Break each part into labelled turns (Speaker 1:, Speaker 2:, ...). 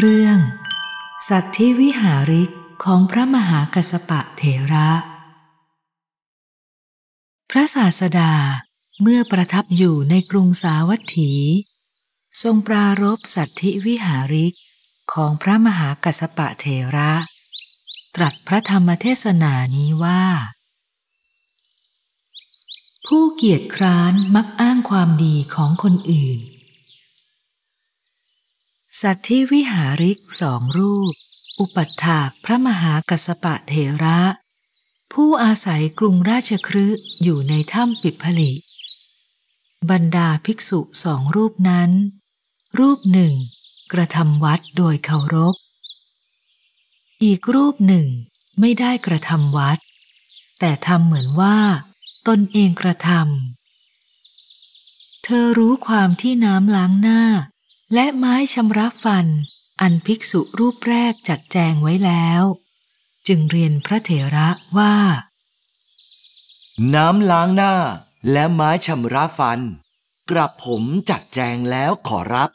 Speaker 1: เรื่องสัตธิวิหาริกของพระมหากัสปะเถระ พระศาสดาเมื่อประทับอยู่ในกรุงสาวัตถี ทรงปรารบสัตธิวิหาริกของพระมหากัสปะเถระ ตรัสพระธรรมเทศนานี้ว่า ผู้เกียจคร้านมักอ้างความดีของคนอื่นสัตธิวิหาริกสองรูป อุปัฏฐาก พระมหากัสปะเถระ ผู้อาศัยกรุงราชครือยู่ในถ้ำปิดผลิบรรดาภิกษุสองรูปนั้น รูปหนึ่ง กระทำวัดโดยเคารพอีกรูปหนึ่ง ไม่ได้กระทำวัด แต่ทำเหมือนว่า ตนเองกระทำเธอรู้ความที่น้ำล้างหน้าและไม้ชำระฟัน อันภิกษุรูปแรกจัดแจงไว้แล้ว จึงเรียนพระเถระว่า
Speaker 2: น้ำล้างหน้าและไม้ชำระฟันกระผมจัดแจงแล้วขอรับ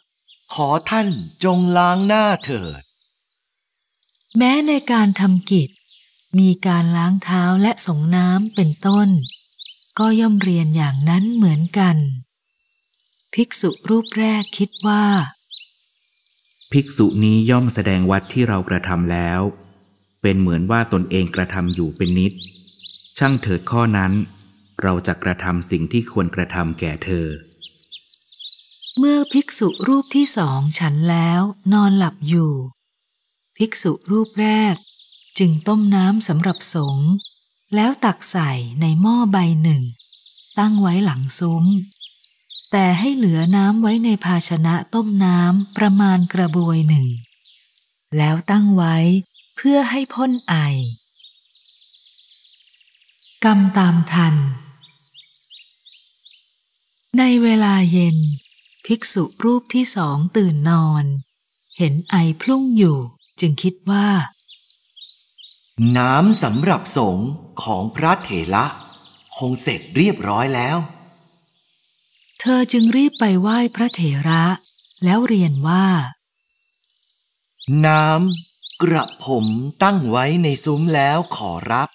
Speaker 2: ขอท่านจงล้างหน้าเถิด
Speaker 1: แม้ในการทำกิจ มีการล้างเท้าและสงน้ำเป็นต้น ก็ย่อมเรียนอย่างนั้นเหมือนกันภิกษุรูปแรกคิดว่า
Speaker 3: ภิกษุ
Speaker 2: นี้ย่อมแสดงวัดที่เรากระทำแล้ว เป็นเหมือนว่าตนเองกระทำอยู่เป็นนิด ช่างเถิดข้อนั้น เราจะกระทำสิ่งที่ควรกระทำแก่เธ
Speaker 1: อ เมื่อภิกษุรูปที่สองฉันแล้วนอนหลับอยู่ ภิกษุรูปแรก จึงต้มน้ำสำหรับสง แล้วตักใส่ในหม้อใบหนึ่ง ตั้งไว้หลังซุ้มแต่ให้เหลือน้ำไว้ในภาชนะต้มน้ำ ประมาณกระบวยหนึ่ง แล้วตั้งไว้เพื่อให้พ่นไอ กรรมตามทัน ในเวลาเย็น ภิกษุรูปที่สองตื่นนอน เห็นไอพลุ่งอยู่จึงคิดว่า
Speaker 2: น้ำสำหรับสงของพระเถระคงเสร็จเรียบร้อยแล้ว
Speaker 1: เธอจึงรีบไปไหว้พระเถระ แล้วเรียนว่า
Speaker 2: น้ำกระผมตั้งไว้ในซุ้มแล้วขอรับ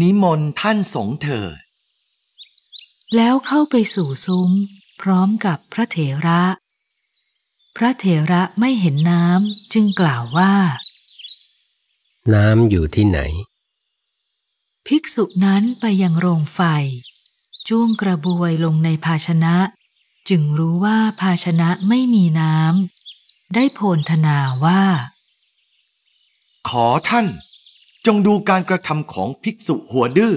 Speaker 2: นิมนต์ท่านสงเถิด
Speaker 1: แล้วเข้าไปสู่ซุ้ม พร้อมกับพระเถระ พระเถระไม่เห็นน้ำจึงกล่าวว่า
Speaker 3: น้ำอยู่ที่ไหน
Speaker 1: ภิกษุนั้นไปยังโรงไฟจ้วงกระบวยลงในภาชนะ จึงรู้ว่าภาชนะไม่มีน้ำได้โพนธนาว่า
Speaker 2: ขอท่าน จงดูการกระทำของภิกษุหัวดือ้อ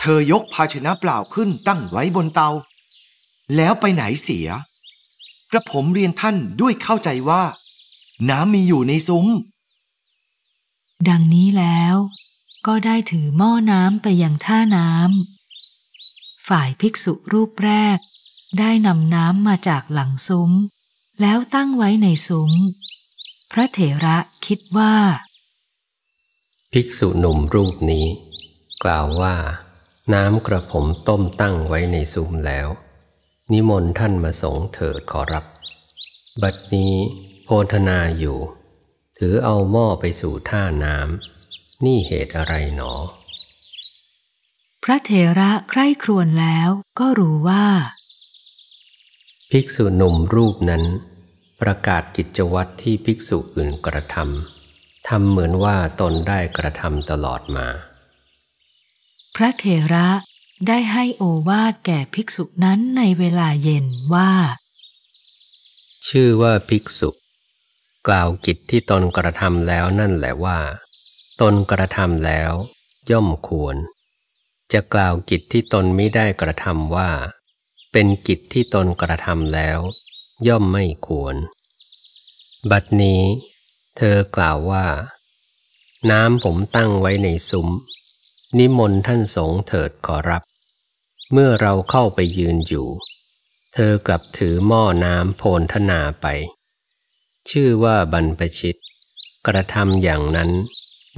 Speaker 2: เธอยกภาชนะเปล่าขึ้นตั้งไว้บนเตา แล้วไปไหนเสีย กระผมเรียนท่านด้วยเข้าใจว่า น้ำมีอยู่ในซุ้ม
Speaker 1: ดังนี้แล้วก็ได้ถือหม้อน้ำไปยังท่าน้ำฝ่ายภิกษุรูปแรก ได้นำน้ำมาจากหลังซุ้ม แล้วตั้งไว้ในซุ้ม พระเถระคิดว่า
Speaker 3: ภิกษุหนุ่มรูปนี้ กล่าวว่าน้ำกระผมต้มตั้งไว้ในซุ้มแล้ว นิมนต์ท่านมาสงเถิดขอรับ บัดนี้โพธนาอยู่ ถือเอาหม้อไปสู่ท่าน้ำนี่เหตุอะไรหนอ
Speaker 1: ระเถระใคร่ครวญแล้วก็รู้ว่า
Speaker 3: ภิกษุหนุ่มรูปนั้น ประกาศกิจวัตรที่ภิกษุอื่นกระทำทำเหมือนว่าตนได้กระทำตลอดมา
Speaker 1: พระเถระได้ให้โอวาทแก่ภิกษุนั้นในเวลาเย็นว่า
Speaker 3: ชื่อว่าภิกษุ กล่าวกิจที่ตนกระทำแล้วนั่นแหละว่า ตนกระทำแล้ว ย่อมควรจะกล่าวกิจที่ตนไม่ได้กระทำว่า เป็นกิจที่ตนกระทำแล้วย่อมไม่ควร บัดนี้ เธอกล่าวว่าน้ำผมตั้งไว้ในซุ้มนิมนต์ท่านสงเถิดขอรับ เมื่อเราเข้าไปยืนอยู่ เธอกลับถือหม้อน้ำโพนธนาไป ชื่อว่าบรรพชิต กระทำอย่างนั้น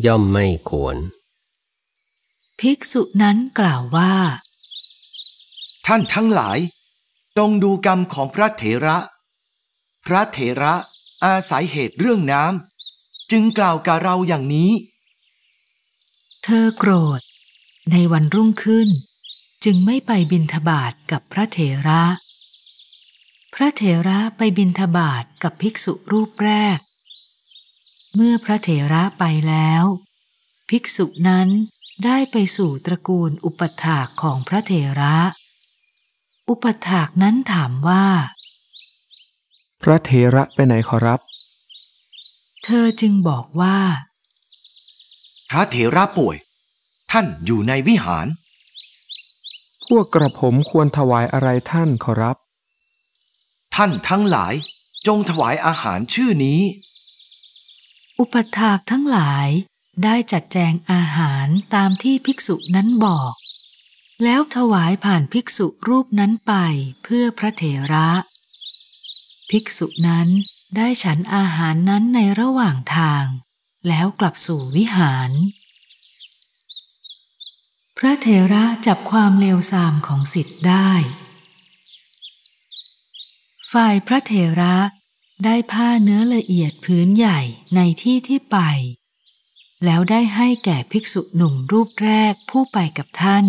Speaker 3: ย่อมไม่ควร
Speaker 1: ภิกษุนั้นกล่าวว่า ท่านทั้งหลาย
Speaker 2: จงดูกรรมของพระเถระ พระเถระอาศัยเหตุเรื่องน้ำ จึงกล่าวกับเราอย่างนี้
Speaker 1: เธอโกรธในวันรุ่งขึ้น จึงไม่ไปบินทบาทกับพระเถระ พระเถระไปบินทบาทกับภิกษุรูปแรก เมื่อพระเถระไปแล้ว ภิกษุนั้นได้ไปสู่ตระกูลอุปถากของพระเทระ อุปถากนั้นถามว่า
Speaker 2: พระเทระไปไหนขอรับ
Speaker 1: เธอจึงบอกว่า
Speaker 2: พระเทระป่วย ท่านอยู่ในวิหาร พวกกระผมควรถวายอะไรท่านขอรับ ท่านทั้งหลายจงถวายอาหารชื่อนี้
Speaker 1: อุปถากทั้งหลายได้จัดแจงอาหารตามที่ภิกษุนั้นบอก แล้วถวายผ่านภิกษุรูปนั้นไปเพื่อพระเถระ ภิกษุนั้นได้ฉันอาหารนั้นในระหว่างทาง แล้วกลับสู่วิหาร พระเถระจับความเลวทรามของสิทธิ์ได้ ฝ่ายพระเถระได้ผ้าเนื้อละเอียดพื้นใหญ่ในที่ที่ไปแล้วได้ให้แก่ภิกษุหนุ่มรูปแรกผู้ไปกับท่าน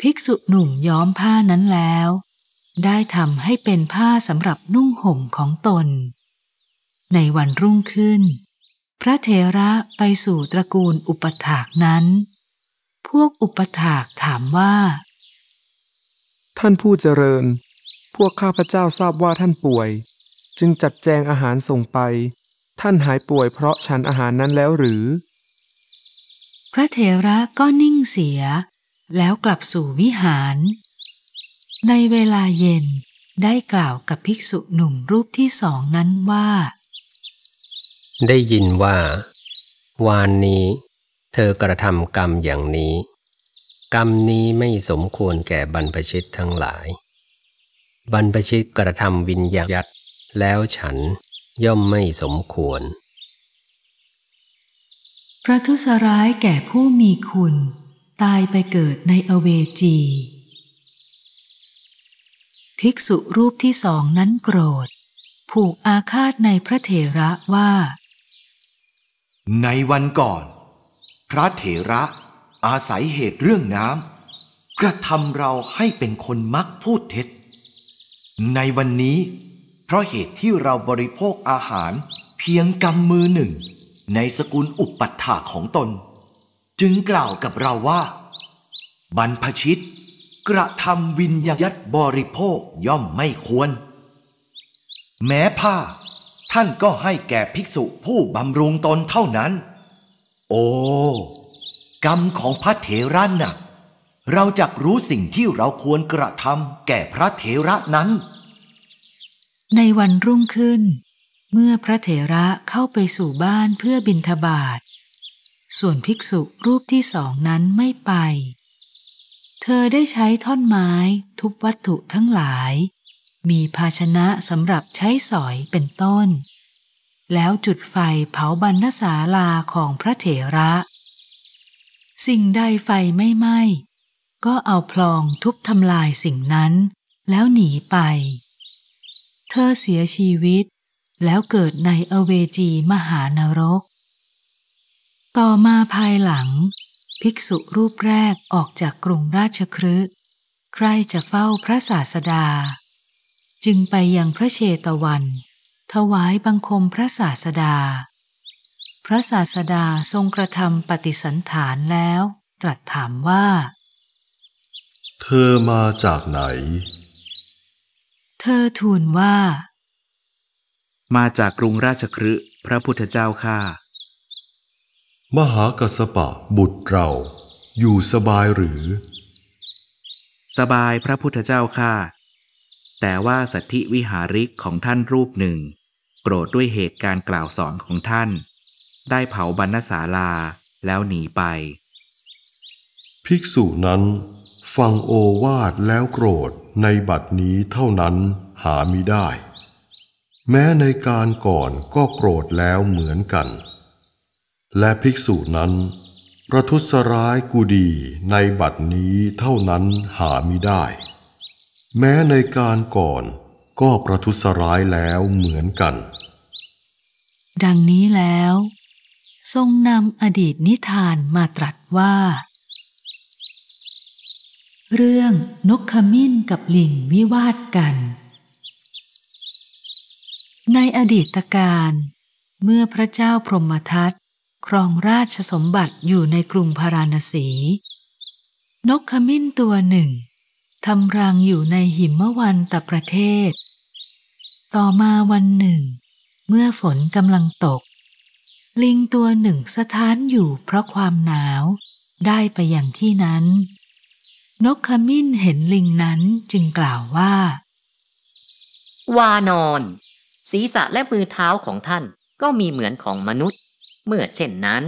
Speaker 1: ภิกษุหนุ่มย้อมผ้านั้นแล้ว ได้ทำให้เป็นผ้าสำหรับนุ่งห่มของตน ในวันรุ่งขึ้น พระเทระไปสู่ตระกูลอุปถากนั้น พวกอุปถากถามว่า ท่านผู้
Speaker 2: เจริญ พวกข้าพเจ้าทราบว่าท่านป่วย จึงจัดแจงอาหารส่งไปท่านหายป่วยเพราะฉันอาหารนั้นแล้วหรือ
Speaker 1: พระเถระก็นิ่งเสีย แล้วกลับสู่วิหาร ในเวลาเย็นได้กล่าวกับภิกษุหนุ่มรูปที่สองนั้นว่า
Speaker 3: ได้ยินว่า วานนี้เธอกระทำกรรมอย่างนี้ กรรมนี้ไม่สมควรแก่บรรพชิตทั้งหลาย บรรพชิตกระทำวิญญาณแล้วฉันย่อมไม่สมควร
Speaker 1: พระทุสร้ายแก่ผู้มีคุณตายไปเกิดในอเวจี ภิกษุรูปที่สองนั้นโกรธ ผูกอาฆาตในพระเถระว่า
Speaker 2: ในวันก่อน พระเถระอาศัยเหตุเรื่องน้ำกระทำเราให้เป็นคนมักพูดเท็จ ในวันนี้เพราะเหตุที่เราบริโภคอาหาร เพียงกำมือหนึ่ง ในสกุลอุปปัฏฐาของตน จึงกล่าวกับเราว่า บรรพชิต กระทำวินยัตบริโภคย่อมไม่ควร แม้ผ้า ท่านก็ให้แก่ภิกษุผู้บำรุงตนเท่านั้น โอ้กรรมของพระเถระหนักเราจะรู้สิ่งที่เราควรกระทำแก่พระเถระนั้น
Speaker 1: ในวันรุ่งขึ้น เมื่อพระเถระเข้าไปสู่บ้านเพื่อบินทบาท ส่วนภิกษุรูปที่สองนั้นไม่ไป เธอได้ใช้ท่อนไม้ทุบวัตถุทั้งหลาย มีภาชนะสำหรับใช้สอยเป็นต้น แล้วจุดไฟเผาบรรณศาลาของพระเถระ สิ่งใดไฟไม่ไหม้ก็เอาพลองทุบทำลายสิ่งนั้นแล้วหนีไปเธอเสียชีวิตแล้วเกิดในอเวจีมหานรก ต่อมาภายหลัง ภิกษุรูปแรกออกจากกรุงราชครึใครจะเฝ้าพระศาสดา จึงไปยังพระเชตวัน ถวายบังคมพระศาสดา พระศาสดาทรงกระทำปฏิสันฐานแล้ว ตรัสถามว่า
Speaker 4: เธอมาจากไหน
Speaker 1: เธอทูลว่า
Speaker 4: มาจากกรุงรา
Speaker 2: ชครืพระพุทธเจ้าค่า
Speaker 4: มหากัสปะบุตรเรา อยู่สบายหรือ
Speaker 2: สบายพระพุทธเจ้าค่าแต่ว่าสัทธิวิหาริกของท่านรูปหนึ่ง โกรธด้วยเหตุการณ์กล่าวสอนของท่าน ได้เผาบรรณศาลาแล้วหนีไป
Speaker 4: ภิกษุนั้นฟังโอวาทแล้วโกรธในบัดนี้เท่านั้นหามิได้ แม้ในการก่อนก็โกรธแล้วเหมือนกัน และภิกษุนั้น ประทุษร้ายกูดีในบัดนี้เท่านั้นหามิได้ แม้ในการก่อนก็ประทุษร้ายแล้วเหมือนกัน
Speaker 1: ดังนี้แล้วทรงนำอดีตนิทานมาตรัสว่าเรื่องนกขมิ้นกับลิงวิวาทกัน ในอดีตการ เมื่อพระเจ้าพรหมทัตครองราชสมบัติอยู่ในกรุงพาราณสี นกขมิ้นตัวหนึ่ง ทำรังอยู่ในหิมวันตประเทศ ต่อมาวันหนึ่งเมื่อฝนกำลังตก ลิงตัวหนึ่งสะท้านอยู่เพราะความหนาวได้ไปอย่างที่นั้นนกขมิ้นเห็นลิงนั้นจึงกล่าวว่า วานอนศีรษะและมือเท้าของท่านก็มีเหมือนของมนุษย์ เมื่อเช่นนั้น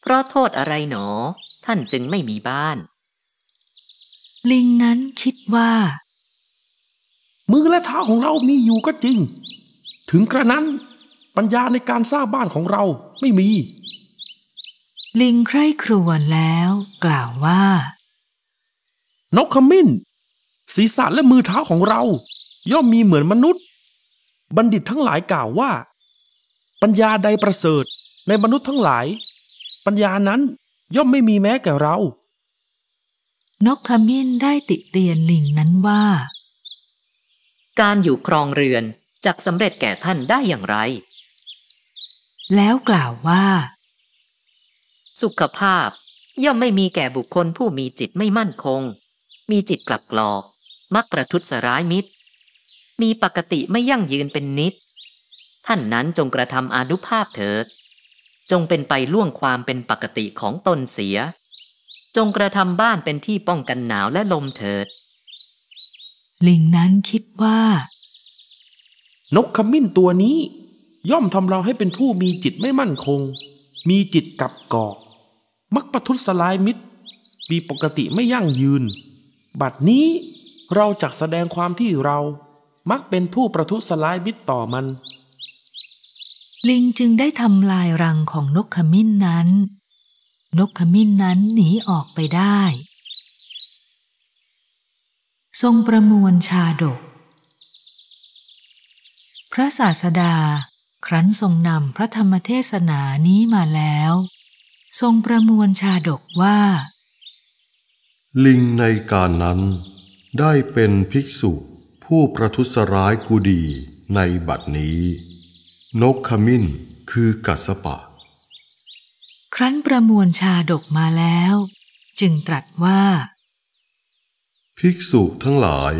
Speaker 1: เพราะโทษอะไรหนอ ท่านจึงไม่มีบ้าน ลิงนั้นคิดว่า มือและเท้าของเรามีอยู่ก็จริง ถึงกระนั้น ปัญญาในการสร้างบ้านของเราไม่มี ลิงใคร่ครวญแล้วกล่าวว่านกขมิ้นศีรษะและมือเท
Speaker 2: ้าของเรา ย่อมมีเหมือนมนุษย์ บัณฑิตทั้งหลายกล่าวว่า ปัญญาใดประเสริฐในมนุษย์ทั้งหลาย ปัญญานั้นย่อมไม่มีแม้
Speaker 1: แก่เรานกขมิ้นได้ติเตียนลิงนั้นว่า การอยู่ครองเรือนจกสำเร็จแก่ท่านได้อย่างไร แล้วกล่าวว่า สุขภาพย่อมไม่มีแก่บุคคลผู้มีจิตไม่มั่นคงมีจิตกลับกรอก มักประทุษร้ายมิตร มีปกติไม่ยั่งยืนเป็นนิด ท่านนั้นจงกระทำอานุภาพเถิด จงเป็นไปล่วงความเป็นปกติของตนเสีย จงกระทำบ้านเป็นที่ป้องกันหนาวและลมเถิด ลิงนั้นคิดว่า นกขมิ้นตัวนี้ ย่อมทำ
Speaker 2: เราให้เป็นผู้มีจิตไม่มั่นคง มีจิตกับกอก มักประทุษร้ายมิตร มีปกติไม่ยั่งยืนบัดนี้เราจักแสดงความที่เรามักเป็นผู้ประทุษร้ายบิดต่อมัน
Speaker 1: ลิงจึงได้ทำลายรังของนกขมิ้นนั้น นกขมิ้นนั้นหนีออกไปได้ ทรงประมวลชาดก พระศาสดาครั้นทรงนำพระธรรมเทศนานี้มาแล้ว ทรงประมวลชาดกว่า
Speaker 4: ลิงในการนั้นได้เป็นภิกษุผู้ประทุษร้ายกุดีในบัดนี้ นกขมิ้นคือกัสปะ
Speaker 1: ครั้นประมวลชาดกมาแล้ว จึงตรัสว่า
Speaker 4: ภิกษุทั้งหลาย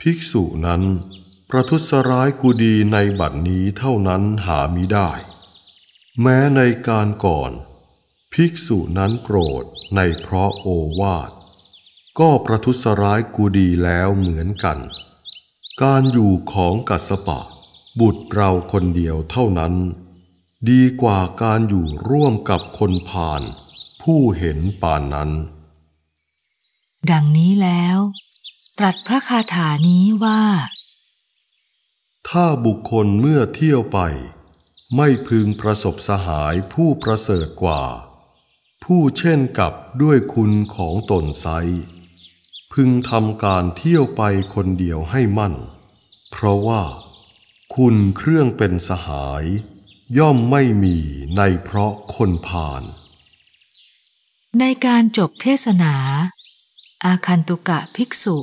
Speaker 4: ภิกษุนั้น ประทุษร้ายกุดีในบัดนี้เท่านั้นหามิได้ แม้ในการก่อน ภิกษุนั้นโกรธในเพราะโอวาทก็ประทุษร้ายกูดีแล้วเหมือนกัน การอยู่ของกัสปะ บุตรเราคนเดียวเท่านั้น ดีกว่าการอยู่ร่วมกับคนผ่านผู้เห็นป่านนั้น
Speaker 1: ดังนี้แล้ว ตรัสพระคาถานี้ว่า
Speaker 4: ถ้าบุคคลเมื่อเที่ยวไป ไม่พึงประสบสหายผู้ประเสริฐกว่า ผู้เช่นกับด้วยคุณของตนไซพึงทำการเที่ยวไปคนเดียวให้มั่น เพราะว่าคุณเครื่องเป็นสหาย ย่อมไม่มีในเพราะคนผ่าน
Speaker 1: ในการจบเทศนา อาคันตุกะภิกษุ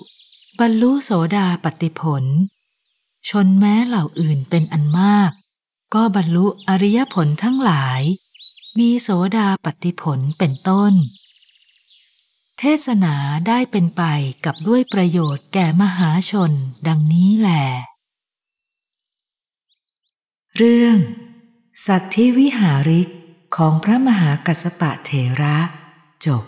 Speaker 1: บรรลุโสดาปติผล ชนแม้เหล่าอื่นเป็นอันมาก ก็บรรลุอริยผลทั้งหลาย มีโสดาปติผลเป็นต้นเทศนาได้เป็นไปกับด้วยประโยชน์แก่มหาชนดังนี้แหลเรื่อง สัตธิวิหาริกของพระมหากัสสปะเถระจบ